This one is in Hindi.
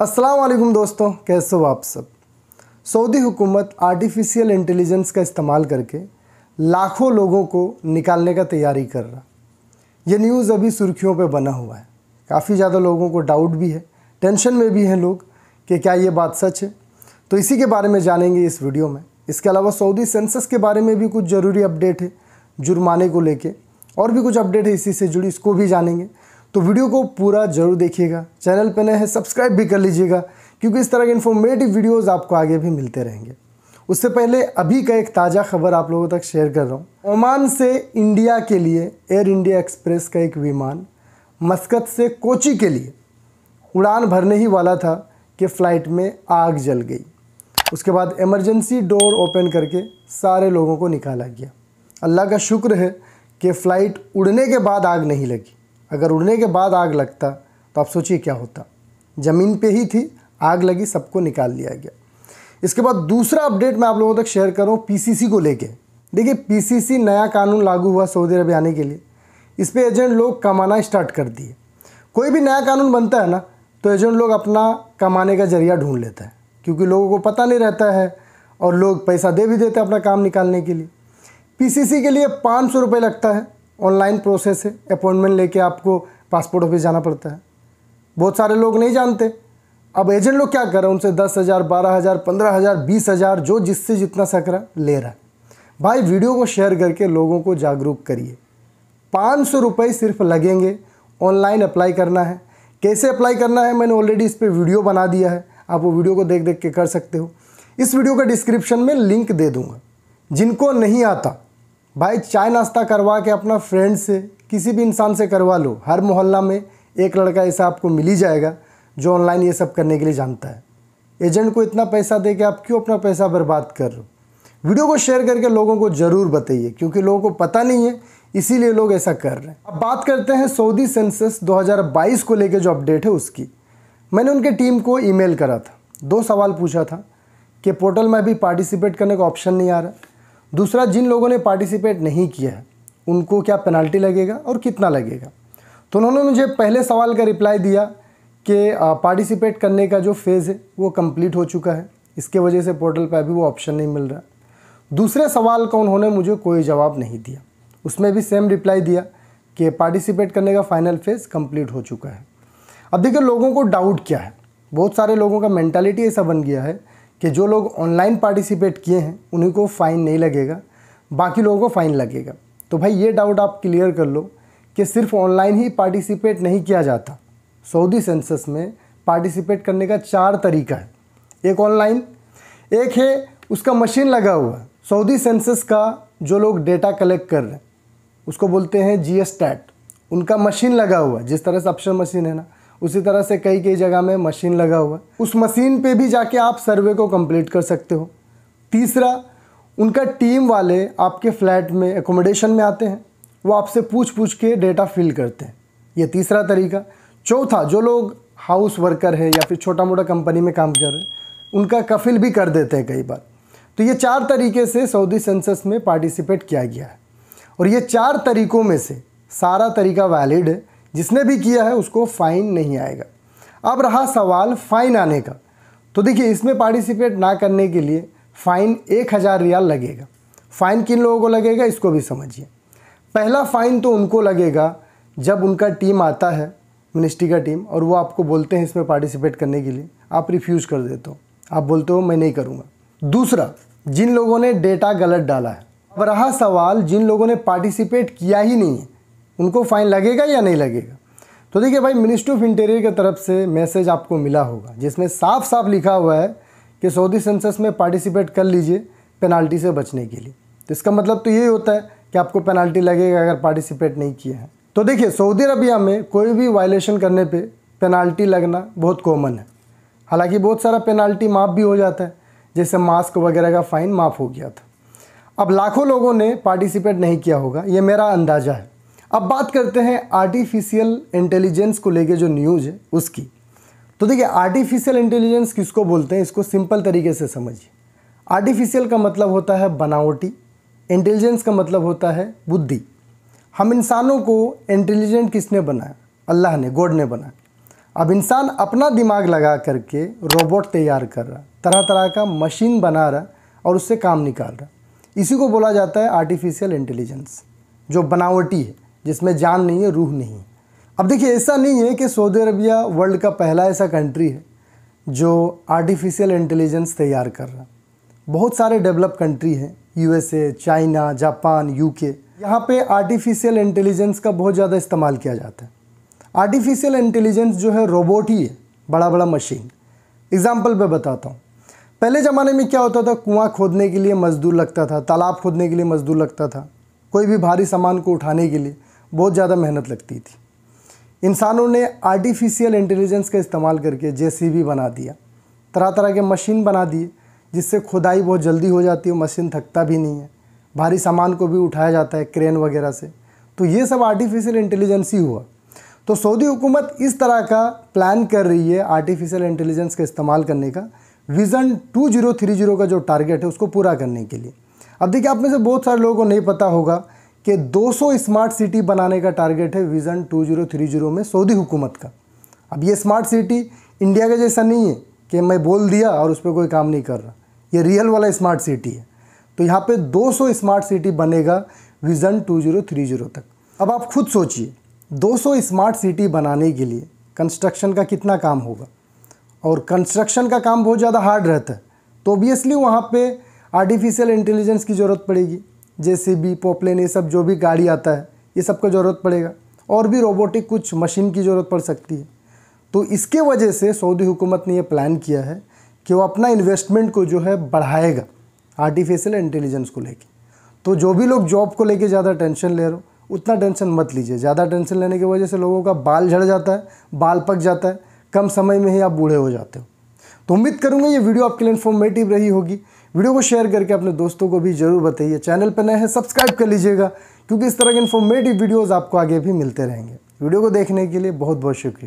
असलम दोस्तों कैसे हो आप सब सऊदी हुकूमत आर्टिफिशियल इंटेलिजेंस का इस्तेमाल करके लाखों लोगों को निकालने का तैयारी कर रहा ये न्यूज़ अभी सुर्खियों पे बना हुआ है काफ़ी ज़्यादा लोगों को डाउट भी है टेंशन में भी हैं लोग कि क्या ये बात सच है तो इसी के बारे में जानेंगे इस वीडियो में इसके अलावा सऊदी सेंसस के बारे में भी कुछ ज़रूरी अपडेट है जुर्माने को लेके और भी कुछ अपडेट है इसी से जुड़ी इसको भी जानेंगे तो वीडियो को पूरा जरूर देखिएगा चैनल पर नए हैं सब्सक्राइब भी कर लीजिएगा क्योंकि इस तरह के इन्फॉर्मेटिव वीडियोज़ आपको आगे भी मिलते रहेंगे उससे पहले अभी का एक ताज़ा खबर आप लोगों तक शेयर कर रहा हूँ ओमान से इंडिया के लिए एयर इंडिया एक्सप्रेस का एक विमान मस्कत से कोची के लिए उड़ान भरने ही वाला था कि फ़्लाइट में आग जल गई उसके बाद इमरजेंसी डोर ओपन करके सारे लोगों को निकाला गया अल्लाह का शुक्र है कि फ़्लाइट उड़ने के बाद आग नहीं लगी अगर उड़ने के बाद आग लगता तो आप सोचिए क्या होता ज़मीन पे ही थी आग लगी सबको निकाल लिया गया इसके बाद दूसरा अपडेट मैं आप लोगों तक शेयर करूँ पी को लेके देखिए पी नया कानून लागू हुआ सऊदी अरब आने के लिए इस पर एजेंट लोग कमाना स्टार्ट कर दिए कोई भी नया कानून बनता है ना तो एजेंट लोग अपना कमाने का जरिया ढूंढ लेता है क्योंकि लोगों को पता नहीं रहता है और लोग पैसा दे भी देते हैं अपना काम निकालने के लिए पीसीसी के लिए पाँच सौ रुपये लगता है ऑनलाइन प्रोसेस है अपॉइंटमेंट लेके आपको पासपोर्ट ऑफिस जाना पड़ता है बहुत सारे लोग नहीं जानते अब एजेंट लोग क्या कर रहे हैं उनसे दस हज़ार बारह हज़ार पंद्रह हज़ार बीस हज़ार जो जिससे जितना सक रहा ले रहा है भाई वीडियो को शेयर करके लोगों को जागरूक करिए पाँच सौ रुपये सिर्फ लगेंगे ऑनलाइन अप्लाई करना है कैसे अप्लाई करना है मैंने ऑलरेडी इस पर वीडियो बना दिया है आप वो वीडियो को देख देख के कर सकते हो इस वीडियो का डिस्क्रिप्शन में लिंक दे दूँगा जिनको नहीं आता भाई चाय नाश्ता करवा के अपना फ्रेंड से किसी भी इंसान से करवा लो हर मोहल्ला में एक लड़का ऐसा आपको मिल ही जाएगा जो ऑनलाइन ये सब करने के लिए जानता है एजेंट को इतना पैसा दे के आप क्यों अपना पैसा बर्बाद कर रहे हो वीडियो को शेयर करके लोगों को ज़रूर बताइए क्योंकि लोगों को पता नहीं है इसीलिए लोग ऐसा कर रहे हैं अब बात करते हैं सऊदी सेंसस 2022 को लेकर जो अपडेट है उसकी मैंने उनके टीम को ईमेल करा था दो सवाल पूछा था कि पोर्टल में अभी पार्टिसिपेट करने का ऑप्शन नहीं आ रहा दूसरा जिन लोगों ने पार्टिसिपेट नहीं किया है उनको क्या पेनल्टी लगेगा और कितना लगेगा तो उन्होंने मुझे पहले सवाल का रिप्लाई दिया कि पार्टिसिपेट करने का जो फेज़ है वो कंप्लीट हो चुका है इसके वजह से पोर्टल पर अभी वो ऑप्शन नहीं मिल रहा दूसरे सवाल का उन्होंने मुझे कोई जवाब नहीं दिया उसमें भी सेम रिप्लाई दिया कि पार्टिसिपेट करने का फाइनल फेज़ कंप्लीट हो चुका है अब देखिए लोगों को डाउट क्या है बहुत सारे लोगों का मैंटालिटी ऐसा बन गया है कि जो लोग ऑनलाइन पार्टिसिपेट किए हैं उन्हीं को फ़ाइन नहीं लगेगा बाकी लोगों को फ़ाइन लगेगा तो भाई ये डाउट आप क्लियर कर लो कि सिर्फ ऑनलाइन ही पार्टिसिपेट नहीं किया जाता सऊदी सेंसस में पार्टिसिपेट करने का चार तरीका है एक ऑनलाइन एक है उसका मशीन लगा हुआ सऊदी सेंसस का जो लोग डेटा कलेक्ट कर रहे हैं उसको बोलते हैं जी एस टैट उनका मशीन लगा हुआ है जिस तरह से ऑप्शन मशीन है ना उसी तरह से कई कई जगह में मशीन लगा हुआ है उस मशीन पे भी जाके आप सर्वे को कंप्लीट कर सकते हो तीसरा उनका टीम वाले आपके फ्लैट में एकोमोडेशन में आते हैं वो आपसे पूछ पूछ के डेटा फिल करते हैं ये तीसरा तरीका चौथा जो लोग हाउस वर्कर है या फिर छोटा मोटा कंपनी में काम कर रहे हैं उनका कफिल भी कर देते हैं कई बार तो ये चार तरीके से सऊदी सेंसस में पार्टिसिपेट किया गया है और ये चार तरीकों में से सारा तरीका वैलिड है जिसने भी किया है उसको फ़ाइन नहीं आएगा अब रहा सवाल फ़ाइन आने का तो देखिए इसमें पार्टिसिपेट ना करने के लिए फ़ाइन एक हज़ार रियाल लगेगा फ़ाइन किन लोगों को लगेगा इसको भी समझिए पहला फ़ाइन तो उनको लगेगा जब उनका टीम आता है मिनिस्ट्री का टीम और वो आपको बोलते हैं इसमें पार्टिसिपेट करने के लिए आप रिफ्यूज़ कर देते हो आप बोलते हो मैं नहीं करूँगा दूसरा जिन लोगों ने डेटा गलत डाला है अब रहा सवाल जिन लोगों ने पार्टिसिपेट किया ही नहीं है उनको फ़ाइन लगेगा या नहीं लगेगा तो देखिए भाई मिनिस्ट्री ऑफ इंटीरियर की तरफ से मैसेज आपको मिला होगा जिसमें साफ साफ लिखा हुआ है कि सऊदी सेंसस में पार्टिसिपेट कर लीजिए पेनाल्टी से बचने के लिए तो इसका मतलब तो यही होता है कि आपको पेनाल्टी लगेगा अगर पार्टिसिपेट नहीं किया है तो देखिए सऊदी अरबिया में कोई भी वायलेशन करने पे पेनाल्टी लगना बहुत कॉमन है हालांकि बहुत सारा पेनाल्टी माफ़ भी हो जाता है जैसे मास्क वगैरह का फ़ाइन माफ़ हो गया था अब लाखों लोगों ने पार्टिसिपेट नहीं किया होगा ये मेरा अंदाज़ा है अब बात करते हैं आर्टिफिशियल इंटेलिजेंस को लेके जो न्यूज़ है उसकी तो देखिए आर्टिफिशियल इंटेलिजेंस किसको बोलते हैं इसको सिंपल तरीके से समझिए आर्टिफिशियल का मतलब होता है बनावटी इंटेलिजेंस का मतलब होता है बुद्धि हम इंसानों को इंटेलिजेंट किसने बनाया अल्लाह ने गॉड ने बनाया अब इंसान अपना दिमाग लगा करके रोबोट तैयार कर रहा तरह तरह का मशीन बना रहा और उससे काम निकाल रहा इसी को बोला जाता है आर्टिफिशियल इंटेलिजेंस जो बनावटी है जिसमें जान नहीं है रूह नहीं है अब देखिए ऐसा नहीं है कि सऊदी अरबिया वर्ल्ड का पहला ऐसा कंट्री है जो आर्टिफिशियल इंटेलिजेंस तैयार कर रहा बहुत सारे डेवलप कंट्री हैं यूएसए चाइना जापान यूके यहाँ पे आर्टिफिशियल इंटेलिजेंस का बहुत ज़्यादा इस्तेमाल किया जाता है आर्टिफिशियल इंटेलिजेंस जो है रोबोट ही है बड़ा बड़ा मशीन एग्ज़ाम्पल मैं बताता हूँ पहले ज़माने में क्या होता था कुआं खोदने के लिए मज़दूर लगता था तालाब खोदने के लिए मज़दूर लगता था कोई भी भारी सामान को उठाने के लिए बहुत ज़्यादा मेहनत लगती थी इंसानों ने आर्टिफिशियल इंटेलिजेंस का इस्तेमाल करके जे बना दिया तरह तरह के मशीन बना दिए जिससे खुदाई बहुत जल्दी हो जाती है मशीन थकता भी नहीं है भारी सामान को भी उठाया जाता है क्रेन वगैरह से तो ये सब आर्टिफिशियल इंटेलिजेंस ही हुआ तो सऊदी हुकूमत इस तरह का प्लान कर रही है आर्टिफिशियल इंटेलिजेंस का इस्तेमाल करने का विज़न जीरो का जो टारगेट है उसको पूरा करने के लिए अब देखिए आप में से बहुत सारे लोगों को नहीं पता होगा कि 200 स्मार्ट सिटी बनाने का टारगेट है विज़न 2030 में सऊदी हुकूमत का अब ये स्मार्ट सिटी इंडिया का जैसा नहीं है कि मैं बोल दिया और उस पर कोई काम नहीं कर रहा ये रियल वाला स्मार्ट सिटी है तो यहाँ पे 200 स्मार्ट सिटी बनेगा विज़न 2030 तक अब आप खुद सोचिए 200 स्मार्ट सिटी बनाने के लिए कंस्ट्रक्शन का कितना काम होगा और कंस्ट्रक्शन का काम बहुत ज़्यादा हार्ड रहता है तो ओबियसली वहाँ पे आर्टिफिशियल इंटेलिजेंस की ज़रूरत पड़ेगी जे पोपलेन ये सब जो भी गाड़ी आता है ये सब का ज़रूरत पड़ेगा और भी रोबोटिक कुछ मशीन की ज़रूरत पड़ सकती है तो इसके वजह से सऊदी हुकूमत ने ये प्लान किया है कि वो अपना इन्वेस्टमेंट को जो है बढ़ाएगा आर्टिफिशियल इंटेलिजेंस को लेके तो जो भी लोग जॉब को लेके ज़्यादा टेंशन ले रहे हो उतना टेंशन मत लीजिए ज़्यादा टेंशन लेने की वजह से लोगों का बाल झड़ जाता है बाल पक जाता है कम समय में ही आप बूढ़े हो जाते हो तो उम्मीद करूँगा ये वीडियो आपके लिए इन्फॉर्मेटिव रही होगी वीडियो को शेयर करके अपने दोस्तों को भी जरूर बताइए चैनल पर नए हैं सब्सक्राइब कर लीजिएगा क्योंकि इस तरह के इन्फॉर्मेटिव वीडियोज़ आपको आगे भी मिलते रहेंगे वीडियो को देखने के लिए बहुत बहुत शुक्रिया